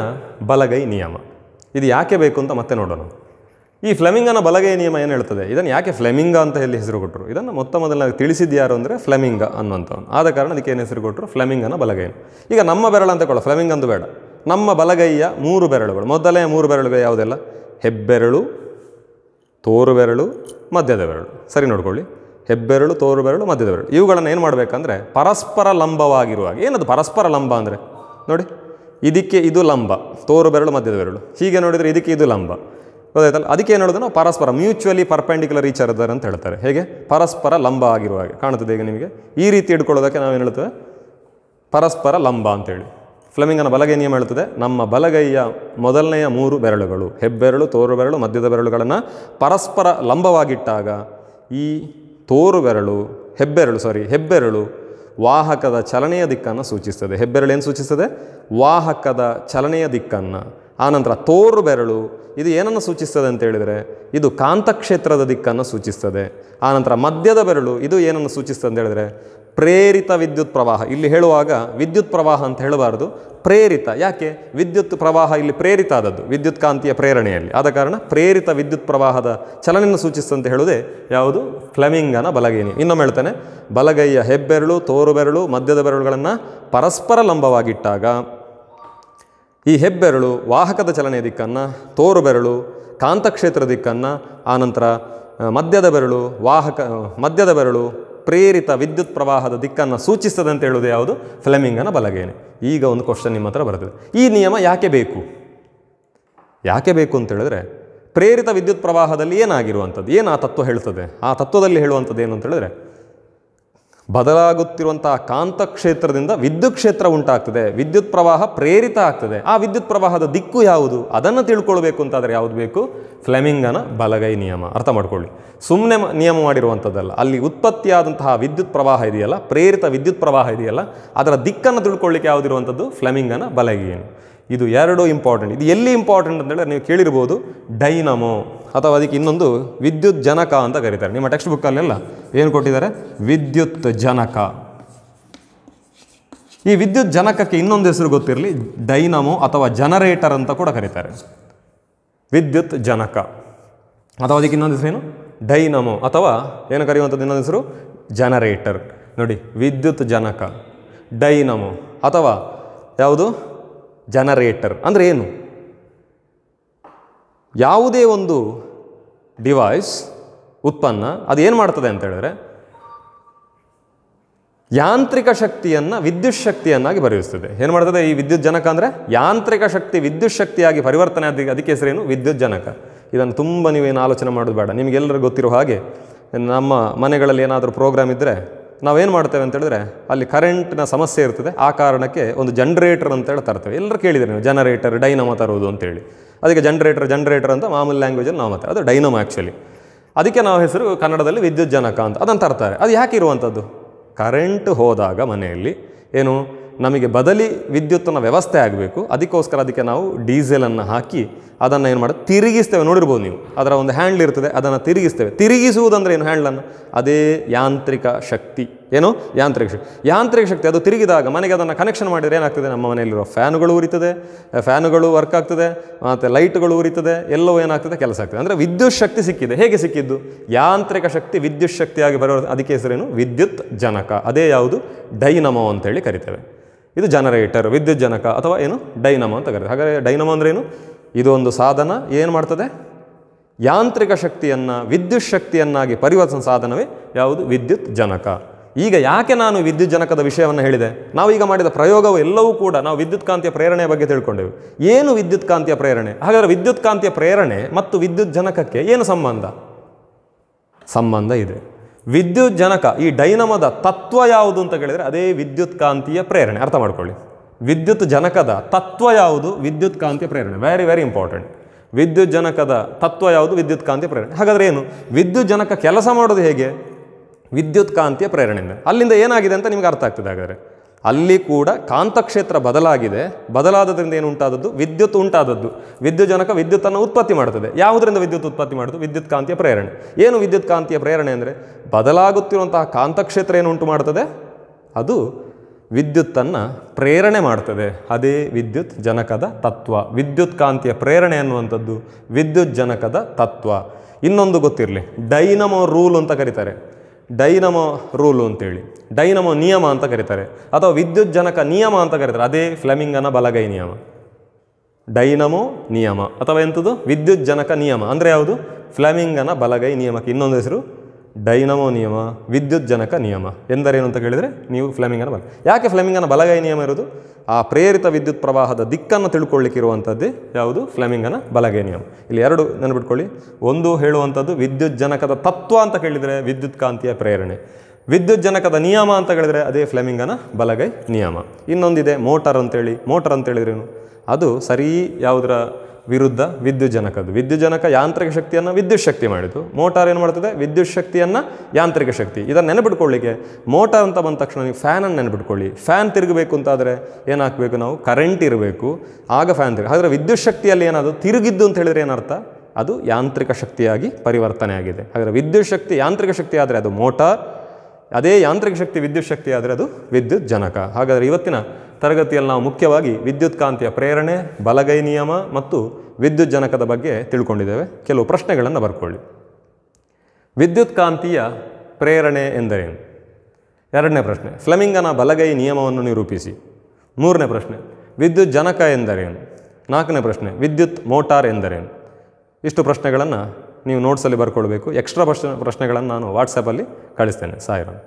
Speaker 1: ಬಲಗೈ ನಿಯಮ ಇದು ಯಾಕೆ ಬೇಕು ಅಂತ ಮತ್ತೆ ನೋಡೋಣ ಈ ಫ್ಲೆಮಿಂಗನ ಬಲಗೈ ನಿಯಮ ಏನು ಹೇಳ್ತದೆ ಇದನ್ನು ಯಾಕೆ ಫ್ಲೆಮಿಂಗ ಅಂತ ಹೇಳಿ ಹೆಸರು ಕೊಟ್ಟರು ಇದನ್ನು ಮೊತ್ತ ಮೊದಲಾಗಿ ತಿಳಿಸಿದ್ದು ಯಾರು ಅಂದರೆ ಫ್ಲೆಮಿಂಗ ಅನ್ನುವಂಥವ್ನು ಆದ ಕಾರಣ ಅದಕ್ಕೆ ಏನು ಹೆಸರು ಕೊಟ್ಟರು ಫ್ಲೆಮಿಂಗನ ಬಲಗೈ ಈಗ ನಮ್ಮ ಬೆರಳು ಅಂತ ಕೊಡೋ ಫ್ಲೆಮಿಂಗ್ ಅಂದು ಬೇಡ ನಮ್ಮ ಬಲಗೈಯ ಮೂರು ಬೆರಳುಗಳು ಮೊದಲೇ ಮೂರು ಬೆರಳುಗಳು ಯಾವುದೆಲ್ಲ ಹೆಬ್ಬೆರಳು ತೋರು ಬೆರಳು ಮಧ್ಯದ ಬೆರಳು ಸರಿ ನೋಡ್ಕೊಳ್ಳಿ ಹೆಬ್ಬೆರಳು ತೋರು ಬೆರಳು ಮಧ್ಯದ ಬೆರಳು ಇವುಗಳನ್ನು ಏನು ಮಾಡಬೇಕಂದ್ರೆ ಪರಸ್ಪರ ಲಂಬವಾಗಿರುವಾಗ ಏನದು ಪರಸ್ಪರ ಲಂಬ ಅಂದರೆ ನೋಡಿ ಇದಕ್ಕೆ ಇದು ಲಂಬ ತೋರು ಬೆರಳು ಮಧ್ಯದ ಬೆರಳು ಹೀಗೆ ನೋಡಿದರೆ ಇದಕ್ಕೆ ಇದು ಲಂಬ ಗೊತ್ತಾಯ್ತಲ್ಲ ಅದಕ್ಕೆ ಏನು ಹೇಳೋದು ನಾವು ಪರಸ್ಪರ ಮ್ಯೂಚುವಲಿ ಪರ್ಪೆಂಡಿಕ್ಯುಲರ್ ಈಚ್ ಅದರ್ ಅಂತ ಹೇಳ್ತಾರೆ ಹೇಗೆ ಪರಸ್ಪರ ಲಂಬ ಆಗಿರುವ ಹಾಗೆ ಕಾಣುತ್ತದೆ ಈಗ ನಿಮಗೆ ಈ ರೀತಿ ಹಿಡ್ಕೊಳ್ಳೋದಕ್ಕೆ ನಾವೇನು ಹೇಳ್ತೇವೆ ಪರಸ್ಪರ ಲಂಬ ಅಂತೇಳಿ ಫ್ಲಮಿಂಗನ ಬಲಗೈ ನಿಯಮ ಹೇಳ್ತದೆ ನಮ್ಮ ಬಲಗೈಯ ಮೊದಲನೆಯ ಮೂರು ಬೆರಳುಗಳು ಹೆಬ್ಬೆರಳು ತೋರು ಬೆರಳು ಮಧ್ಯದ ಬೆರಳುಗಳನ್ನು ಪರಸ್ಪರ ಲಂಬವಾಗಿಟ್ಟಾಗ ಈ ತೋರು ಬೆರಳು ಹೆಬ್ಬೆರಳು ಸಾರಿ ಹೆಬ್ಬೆರಳು ವಾಹಕದ ಚಲನೆಯ ದಿಕ್ಕನ್ನು ಸೂಚಿಸ್ತದೆ ಹೆಬ್ಬೆರಳು ಏನು ಸೂಚಿಸ್ತದೆ ವಾಹಕದ ಚಲನೆಯ ದಿಕ್ಕನ್ನು ಆನಂತರ ತೋರು ಬೆರಳು ಇದು ಏನನ್ನು ಸೂಚಿಸ್ತದೆ ಅಂತ ಹೇಳಿದರೆ ಇದು ಕಾಂತಕ್ಷೇತ್ರದ ದಿಕ್ಕನ್ನು ಸೂಚಿಸ್ತದೆ ಆನಂತರ ಮಧ್ಯದ ಬೆರಳು ಇದು ಏನನ್ನು ಸೂಚಿಸ್ತದೆ ಅಂತ ಹೇಳಿದರೆ ಪ್ರೇರಿತ ವಿದ್ಯುತ್ ಪ್ರವಾಹ ಇಲ್ಲಿ ಹೇಳುವಾಗ ವಿದ್ಯುತ್ ಪ್ರವಾಹ ಅಂತ ಹೇಳಬಾರ್ದು ಪ್ರೇರಿತ ಯಾಕೆ ವಿದ್ಯುತ್ ಪ್ರವಾಹ ಇಲ್ಲಿ ಪ್ರೇರಿತ ಆದದ್ದು ವಿದ್ಯುತ್ ಕಾಂತಿಯ ಪ್ರೇರಣೆಯಲ್ಲಿ ಆದ ಕಾರಣ ಪ್ರೇರಿತ ವಿದ್ಯುತ್ ಪ್ರವಾಹದ ಚಲನೆಯನ್ನು ಸೂಚಿಸ್ತಂತೆ ಹೇಳುವುದೇ ಯಾವುದು ಫ್ಲೆಮಿಂಗನ ಬಲಗೈನಿ ಇನ್ನೊಮ್ಮೆ ಹೇಳ್ತಾನೆ ಬಲಗೈಯ ಹೆಬ್ಬೆರಳು ತೋರು ಬೆರಳು ಮಧ್ಯದ ಬೆರಳುಗಳನ್ನು ಪರಸ್ಪರ ಲಂಬವಾಗಿಟ್ಟಾಗ ಈ ಹೆಬ್ಬೆರಳು ವಾಹಕದ ಚಲನೆಯ ದಿಕ್ಕನ್ನು ತೋರು ಬೆರಳು ಕಾಂತಕ್ಷೇತ್ರ ದಿಕ್ಕನ್ನು ಆನಂತರ ಮಧ್ಯದ ಬೆರಳು ವಾಹಕ ಮಧ್ಯದ ಬೆರಳು ಪ್ರೇರಿತ ವಿದ್ಯುತ್ ಪ್ರವಾಹದ ದಿಕ್ಕನ್ನು ಸೂಚಿಸ್ತದೆ ಅಂತ ಹೇಳೋದು ಯಾವುದು ಫ್ಲೆಮಿಂಗನ ಬಲಗೇನೆ ಈಗ ಒಂದು ಕ್ವಶನ್ ನಿಮ್ಮ ಹತ್ರ ಬರ್ತದೆ ಈ ನಿಯಮ ಯಾಕೆ ಬೇಕು ಯಾಕೆ ಬೇಕು ಅಂತ ಹೇಳಿದ್ರೆ ಪ್ರೇರಿತ ವಿದ್ಯುತ್ ಪ್ರವಾಹದಲ್ಲಿ ಏನಾಗಿರುವಂಥದ್ದು ಏನು ಆ ತತ್ವ ಹೇಳ್ತದೆ ಆ ತತ್ವದಲ್ಲಿ ಹೇಳುವಂಥದ್ದು ಏನು ಅಂತ ಹೇಳಿದ್ರೆ ಬದಲಾಗುತ್ತಿರುವಂತಹ ಕಾಂತ ಕ್ಷೇತ್ರದಿಂದ ವಿದ್ಯುತ್ ಕ್ಷೇತ್ರ ಉಂಟಾಗ್ತದೆ ವಿದ್ಯುತ್ ಪ್ರವಾಹ ಪ್ರೇರಿತ ಆಗ್ತದೆ ಆ ವಿದ್ಯುತ್ ಪ್ರವಾಹದ ದಿಕ್ಕು ಯಾವುದು ಅದನ್ನು ತಿಳ್ಕೊಳ್ಬೇಕು ಅಂತಾದರೆ ಯಾವುದು ಬೇಕು ಫ್ಲೆಮಿಂಗನ ಬಲಗೈ ನಿಯಮ ಅರ್ಥ ಮಾಡ್ಕೊಳ್ಳಿ ಸುಮ್ಮನೆ ನಿಯಮ ಮಾಡಿರುವಂಥದ್ದಲ್ಲ ಅಲ್ಲಿ ಉತ್ಪತ್ತಿಯಾದಂತಹ ವಿದ್ಯುತ್ ಪ್ರವಾಹ ಇದೆಯಲ್ಲ ಪ್ರೇರಿತ ವಿದ್ಯುತ್ ಪ್ರವಾಹ ಇದೆಯಲ್ಲ ಅದರ ದಿಕ್ಕನ್ನು ತಿಳ್ಕೊಳ್ಳಿಕ್ಕೆ ಯಾವುದಿರುವಂಥದ್ದು ಫ್ಲೆಮಿಂಗನ ಬಲಗೈನು ಇದು ಎರಡು ಇಂಪಾರ್ಟೆಂಟ್ ಇದು ಎಲ್ಲಿ ಇಂಪಾರ್ಟೆಂಟ್ ಅಂತೇಳಿದ್ರೆ ನೀವು ಕೇಳಿರ್ಬೋದು ಡೈನಮೋ ಅಥವಾ ಅದಕ್ಕೆ ಇನ್ನೊಂದು ವಿದ್ಯುತ್ ಜನಕ ಅಂತ ಕರೀತಾರೆ ನಿಮ್ಮ ಟೆಕ್ಸ್ಟ್ ಬುಕ್ಕಲ್ಲೆಲ್ಲ ಏನು ಕೊಟ್ಟಿದ್ದಾರೆ ವಿದ್ಯುತ್ ಜನಕ ಈ ವಿದ್ಯುತ್ ಜನಕಕ್ಕೆ ಇನ್ನೊಂದು ಹೆಸರು ಗೊತ್ತಿರಲಿ ಡೈನಮೋ ಅಥವಾ ಜನರೇಟರ್ ಅಂತ ಕೂಡ ಕರೀತಾರೆ ವಿದ್ಯುತ್ ಜನಕ ಅಥವಾ ಅದಕ್ಕೆ ಇನ್ನೊಂದು ಏನು ಡೈನಮೋ ಅಥವಾ ಏನು ಕರೆಯುವಂಥದ್ದು ಇನ್ನೊಂದು ಹೆಸರು ಜನರೇಟರ್ ನೋಡಿ ವಿದ್ಯುತ್ ಜನಕ ಡೈನಮೋ ಅಥವಾ ಯಾವುದು ಜನರೇಟರ್ ಅಂದರೆ ಏನು ಯಾವುದೇ ಒಂದು ಡಿವೈಸ್ ಉತ್ಪನ್ನ ಅದು ಏನು ಮಾಡ್ತದೆ ಅಂತ ಹೇಳಿದ್ರೆ ಯಾಂತ್ರಿಕ ಶಕ್ತಿಯನ್ನು ವಿದ್ಯುತ್ ಶಕ್ತಿಯನ್ನಾಗಿ ಪರಿವರಿಸ್ತದೆ ಏನು ಮಾಡ್ತದೆ ಈ ವಿದ್ಯುತ್ ಜನಕ ಅಂದರೆ ಯಾಂತ್ರಿಕ ಶಕ್ತಿ ವಿದ್ಯುತ್ ಶಕ್ತಿಯಾಗಿ ಪರಿವರ್ತನೆ ಆದ ಅದಕ್ಕೆ ಹೆಸರೇನು ವಿದ್ಯುತ್ ಜನಕ ಇದನ್ನು ತುಂಬ ನೀವೇನು ಆಲೋಚನೆ ಮಾಡೋದು ಬೇಡ ನಿಮಗೆಲ್ಲರೂ ಗೊತ್ತಿರೋ ಹಾಗೆ ನಮ್ಮ ಮನೆಗಳಲ್ಲಿ ಏನಾದರೂ ಪ್ರೋಗ್ರಾಮ್ ಇದ್ದರೆ ನಾವು ಏನು ಮಾಡ್ತೇವೆ ಅಂತ ಹೇಳಿದ್ರೆ ಅಲ್ಲಿ ಕರೆಂಟ್ನ ಸಮಸ್ಯೆ ಇರ್ತದೆ ಆ ಕಾರಣಕ್ಕೆ ಒಂದು ಜನ್ರೇಟರ್ ಅಂತೇಳಿ ತರ್ತೇವೆ ಎಲ್ಲರೂ ಕೇಳಿದರೆ ನೀವು ಜನರೇಟರ್ ಡೈನಮ ತರೋದು ಅಂತೇಳಿ ಅದಕ್ಕೆ ಜನ್ರೇಟರ್ ಜನ್ರೇಟರ್ ಅಂತ ಮಾಮೂಲಿ ಲ್ಯಾಂಗ್ವೇಜಲ್ಲಿ ನಾವು ಮಾತಾಡೋದು ಅದು ಡೈನಮ್ ಆ್ಯಕ್ಚುಲಿ ಅದಕ್ಕೆ ನಾವು ಹೆಸರು ಕನ್ನಡದಲ್ಲಿ ವಿದ್ಯುತ್ ಜನಕ ಅಂತ ಅದನ್ನು ತರ್ತಾರೆ ಅದು ಯಾಕೆ ಇರುವಂಥದ್ದು ಕರೆಂಟ್ ಹೋದಾಗ ಮನೆಯಲ್ಲಿ ಏನು ನಮಗೆ ಬದಲಿ ವಿದ್ಯುತ್ತನ್ನು ವ್ಯವಸ್ಥೆ ಆಗಬೇಕು ಅದಕ್ಕೋಸ್ಕರ ಅದಕ್ಕೆ ನಾವು ಡೀಸೆಲನ್ನು ಹಾಕಿ ಅದನ್ನು ಏನು ಮಾಡೋದು ತಿರುಗಿಸ್ತೇವೆ ನೋಡಿರ್ಬೋದು ನೀವು ಅದರ ಒಂದು ಹ್ಯಾಂಡ್ಲ್ ಇರ್ತದೆ ಅದನ್ನು ತಿರುಗಿಸ್ತೇವೆ ತಿರುಗಿಸುವುದಂದ್ರೆ ಏನು ಹ್ಯಾಂಡ್ಲನ್ನು ಅದೇ ಯಾಂತ್ರಿಕ ಶಕ್ತಿ ಏನು ಯಾಂತ್ರಿಕ ಶಕ್ತಿ ಯಾಂತ್ರಿಕ ಶಕ್ತಿ ಅದು ತಿರುಗಿದಾಗ ಮನೆಗೆ ಅದನ್ನು ಕನೆಕ್ಷನ್ ಮಾಡಿದರೆ ಏನಾಗ್ತದೆ ನಮ್ಮ ಮನೆಯಲ್ಲಿರೋ ಫ್ಯಾನುಗಳು ಉರಿತದೆ ಫ್ಯಾನುಗಳು ವರ್ಕ್ ಆಗ್ತದೆ ಮತ್ತು ಲೈಟ್ಗಳು ಉರಿತದೆ ಎಲ್ಲವೂ ಏನಾಗ್ತದೆ ಕೆಲಸ ಆಗ್ತದೆ ಅಂದರೆ ವಿದ್ಯುತ್ ಶಕ್ತಿ ಸಿಕ್ಕಿದೆ ಹೇಗೆ ಸಿಕ್ಕಿದ್ದು ಯಾಂತ್ರಿಕ ಶಕ್ತಿ ವಿದ್ಯುತ್ ಶಕ್ತಿಯಾಗಿ ಬರೋ ಅದಕ್ಕೆ ಹೆಸರೇನು ವಿದ್ಯುತ್ ಜನಕ ಅದೇ ಯಾವುದು ಡೈನಮೋ ಅಂತೇಳಿ ಕರಿತೇವೆ ಇದು ಜನರೇಟರ್ ವಿದ್ಯುತ್ ಜನಕ ಅಥವಾ ಏನು ಡೈನಮೋ ಅಂತ ಕರೆ ಹಾಗಾದರೆ ಡೈನಮೋ ಅಂದ್ರೇನು ಏನು ಇದು ಒಂದು ಸಾಧನ ಏನು ಮಾಡ್ತದೆ ಯಾಂತ್ರಿಕ ಶಕ್ತಿಯನ್ನು ವಿದ್ಯುತ್ ಶಕ್ತಿಯನ್ನಾಗಿ ಪರಿವರ್ತನ ಸಾಧನವೇ ಯಾವುದು ವಿದ್ಯುತ್ ಜನಕ ಈಗ ಯಾಕೆ ನಾನು ವಿದ್ಯುತ್ ಜನಕದ ವಿಷಯವನ್ನು ಹೇಳಿದೆ ನಾವು ಈಗ ಮಾಡಿದ ಪ್ರಯೋಗವು ಎಲ್ಲವೂ ಕೂಡ ನಾವು ವಿದ್ಯುತ್ ಕಾಂತಿಯ ಪ್ರೇರಣೆಯ ಬಗ್ಗೆ ತಿಳ್ಕೊಂಡೆವು ಏನು ವಿದ್ಯುತ್ ಕಾಂತಿಯ ಪ್ರೇರಣೆ ಹಾಗಾದರೆ ವಿದ್ಯುತ್ ಕಾಂತಿಯ ಪ್ರೇರಣೆ ಮತ್ತು ವಿದ್ಯುತ್ ಜನಕಕ್ಕೆ ಏನು ಸಂಬಂಧ ಸಂಬಂಧ ಇದೆ ವಿದ್ಯುತ್ ಜನಕ ಈ ಡೈನಮದ ತತ್ವ ಯಾವುದು ಅಂತ ಕೇಳಿದರೆ ಅದೇ ವಿದ್ಯುತ್ ಕಾಂತಿಯ ಪ್ರೇರಣೆ ಅರ್ಥ ಮಾಡ್ಕೊಳ್ಳಿ ವಿದ್ಯುತ್ ಜನಕದ ತತ್ವ ಯಾವುದು ವಿದ್ಯುತ್ ಕಾಂತಿಯ ಪ್ರೇರಣೆ ವೆರಿ ವೆರಿ ಇಂಪಾರ್ಟೆಂಟ್ ವಿದ್ಯುತ್ ಜನಕದ ತತ್ವ ಯಾವುದು ವಿದ್ಯುತ್ ಕಾಂತಿಯ ಪ್ರೇರಣೆ ಹಾಗಾದರೆ ಏನು ವಿದ್ಯುತ್ ಜನಕ ಕೆಲಸ ಮಾಡೋದು ಹೇಗೆ ವಿದ್ಯುತ್ ಕಾಂತಿಯ ಪ್ರೇರಣೆಯಿಂದ ಅಲ್ಲಿಂದ ಏನಾಗಿದೆ ಅಂತ ನಿಮಗೆ ಅರ್ಥ ಆಗ್ತದೆ ಹಾಗಾದರೆ ಅಲ್ಲಿ ಕೂಡ ಕಾಂತಕ್ಷೇತ್ರ ಬದಲಾಗಿದೆ ಬದಲಾದದ್ರಿಂದ ಏನು ಉಂಟಾದದ್ದು ವಿದ್ಯುತ್ ಉಂಟಾದದ್ದು ವಿದ್ಯುತ್ ಜನಕ ವಿದ್ಯುತ್ತನ್ನು ಉತ್ಪತ್ತಿ ಮಾಡ್ತದೆ ಯಾವುದರಿಂದ ವಿದ್ಯುತ್ ಉತ್ಪತ್ತಿ ಮಾಡೋದು ವಿದ್ಯುತ್ ಕಾಂತಿಯ ಪ್ರೇರಣೆ ಏನು ವಿದ್ಯುತ್ ಕಾಂತಿಯ ಪ್ರೇರಣೆ ಅಂದರೆ ಬದಲಾಗುತ್ತಿರುವಂತಹ ಕಾಂತಕ್ಷೇತ್ರ ಏನು ಉಂಟು ಮಾಡ್ತದೆ ಅದು ವಿದ್ಯುತ್ತನ್ನು ಪ್ರೇರಣೆ ಮಾಡ್ತದೆ ಅದೇ ವಿದ್ಯುತ್ ಜನಕದ ತತ್ವ ವಿದ್ಯುತ್ ಕಾಂತಿಯ ಪ್ರೇರಣೆ ಅನ್ನುವಂಥದ್ದು ವಿದ್ಯುತ್ ಜನಕದ ತತ್ವ ಇನ್ನೊಂದು ಗೊತ್ತಿರಲಿ ಡೈನಮೋ ರೂಲ್ ಅಂತ ಕರೀತಾರೆ ಡೈನಮೋ ರೂಲು ಅಂತೇಳಿ ಡೈನಮೋ ನಿಯಮ ಅಂತ ಕರೀತಾರೆ ಅಥವಾ ವಿದ್ಯುತ್ ಜನಕ ನಿಯಮ ಅಂತ ಕರೀತಾರೆ ಅದೇ ಫ್ಲೆಮಿಂಗನ ಬಲಗೈ ನಿಯಮ ಡೈನಮೋ ನಿಯಮ ಅಥವಾ ಎಂಥದ್ದು ವಿದ್ಯುತ್ ಜನಕ ನಿಯಮ ಅಂದರೆ ಯಾವುದು ಫ್ಲೆಮಿಂಗನ ಬಲಗೈ ನಿಯಮಕ್ಕೆ ಇನ್ನೊಂದು ಹೆಸರು ಡೈನಮೋ ನಿಯಮ ವಿದ್ಯುತ್ ಜನಕ ನಿಯಮ ಎಂದರೇನು ಅಂತ ಕೇಳಿದರೆ ನೀವು ಫ್ಲೆಮಿಂಗನ ಬಲ ಯಾಕೆ ಫ್ಲೆಮಿಂಗನ ಬಲಗೈ ನಿಯಮ ಇರೋದು ಆ ಪ್ರೇರಿತ ವಿದ್ಯುತ್ ಪ್ರವಾಹದ ದಿಕ್ಕನ್ನು ತಿಳ್ಕೊಳ್ಳಿಕ್ಕಿರುವಂಥದ್ದು ಯಾವುದು ಫ್ಲೆಮಿಂಗನ ಬಲಗೈ ನಿಯಮ ಇಲ್ಲಿ ಎರಡು ನೆನಪಿಟ್ಕೊಳ್ಳಿ ಒಂದು ಹೇಳುವಂಥದ್ದು ವಿದ್ಯುತ್ ಜನಕದ ತತ್ವ ಅಂತ ಕೇಳಿದರೆ ವಿದ್ಯುತ್ ಕಾಂತಿಯ ಪ್ರೇರಣೆ ವಿದ್ಯುತ್ ಜನಕದ ನಿಯಮ ಅಂತ ಹೇಳಿದರೆ ಅದೇ ಫ್ಲೆಮಿಂಗನ ಬಲಗೈ ನಿಯಮ ಇನ್ನೊಂದಿದೆ ಮೋಟರ್ ಅಂತೇಳಿ ಮೋಟರ್ ಅಂತೇಳಿದ್ರೇನು ಅದು ಸರಿ ಯಾವುದರ ವಿರುದ್ಧ ವಿದ್ಯುಜ್ಜನಕದ್ದು ವಿದ್ಯುಜ್ಜನಕ ಯಾಂತ್ರಿಕ ಶಕ್ತಿಯನ್ನು ವಿದ್ಯುತ್ ಶಕ್ತಿ ಮಾಡಿತು ಮೋಟಾರ್ ಏನು ಮಾಡ್ತದೆ ವಿದ್ಯುತ್ ಶಕ್ತಿಯನ್ನು ಯಾಂತ್ರಿಕ ಶಕ್ತಿ ಇದನ್ನು ನೆನಪಿಟ್ಕೊಳ್ಳಿಕ್ಕೆ ಮೋಟಾರ್ ಅಂತ ಬಂದ ತಕ್ಷಣ ನೀವು ಫ್ಯಾನನ್ನು ನೆನಪಿಟ್ಕೊಳ್ಳಿ ಫ್ಯಾನ್ ತಿರುಗಬೇಕು ಅಂತಾದರೆ ಏನಾಗಬೇಕು ನಾವು ಕರೆಂಟ್ ಇರಬೇಕು ಆಗ ಫ್ಯಾನ್ ತಿರುಗ ಆದರೆ ವಿದ್ಯುತ್ ಶಕ್ತಿಯಲ್ಲಿ ಏನಾದರೂ ತಿರುಗಿದ್ದು ಅಂತ ಹೇಳಿದ್ರೆ ಏನರ್ಥ ಅದು ಯಾಂತ್ರಿಕ ಶಕ್ತಿಯಾಗಿ ಪರಿವರ್ತನೆ ಆಗಿದೆ ಹಾಗಾದರೆ ವಿದ್ಯುತ್ ಶಕ್ತಿ ಯಾಂತ್ರಿಕ ಶಕ್ತಿ ಆದರೆ ಅದು ಮೋಟಾರ್ ಅದೇ ಯಾಂತ್ರಿಕ ಶಕ್ತಿ ವಿದ್ಯುತ್ ಶಕ್ತಿ ಆದರೆ ಅದು ವಿದ್ಯುತ್ ಜನಕ ಹಾಗಾದರೆ ಇವತ್ತಿನ ತರಗತಿಯಲ್ಲಿ ನಾವು ಮುಖ್ಯವಾಗಿ ವಿದ್ಯುತ್ ಕಾಂತಿಯ ಪ್ರೇರಣೆ ಬಲಗೈ ನಿಯಮ ಮತ್ತು ವಿದ್ಯುತ್ ಜನಕದ ಬಗ್ಗೆ ತಿಳ್ಕೊಂಡಿದ್ದೇವೆ ಕೆಲವು ಪ್ರಶ್ನೆಗಳನ್ನು ಬರ್ಕೊಳ್ಳಿ ವಿದ್ಯುತ್ ಕಾಂತೀಯ ಪ್ರೇರಣೆ ಎಂದರೇನು ಎರಡನೇ ಪ್ರಶ್ನೆ ಫ್ಲೆಮಿಂಗನ ಬಲಗೈ ನಿಯಮವನ್ನು ನಿರೂಪಿಸಿ ಮೂರನೇ ಪ್ರಶ್ನೆ ವಿದ್ಯುತ್ ಜನಕ ಎಂದರೇನು ನಾಲ್ಕನೇ ಪ್ರಶ್ನೆ ವಿದ್ಯುತ್ ಮೋಟಾರ್ ಎಂದರೇನು ಇಷ್ಟು ಪ್ರಶ್ನೆಗಳನ್ನು ನೀವು ನೋಟ್ಸಲ್ಲಿ ಬರ್ಕೊಳ್ಬೇಕು ಎಕ್ಸ್ಟ್ರಾ ಪ್ರಶ್ನೆ ಪ್ರಶ್ನೆಗಳನ್ನು ನಾನು ವಾಟ್ಸಪ್ಪಲ್ಲಿ ಕಳಿಸ್ತೇನೆ ಸಾಯಿರನ್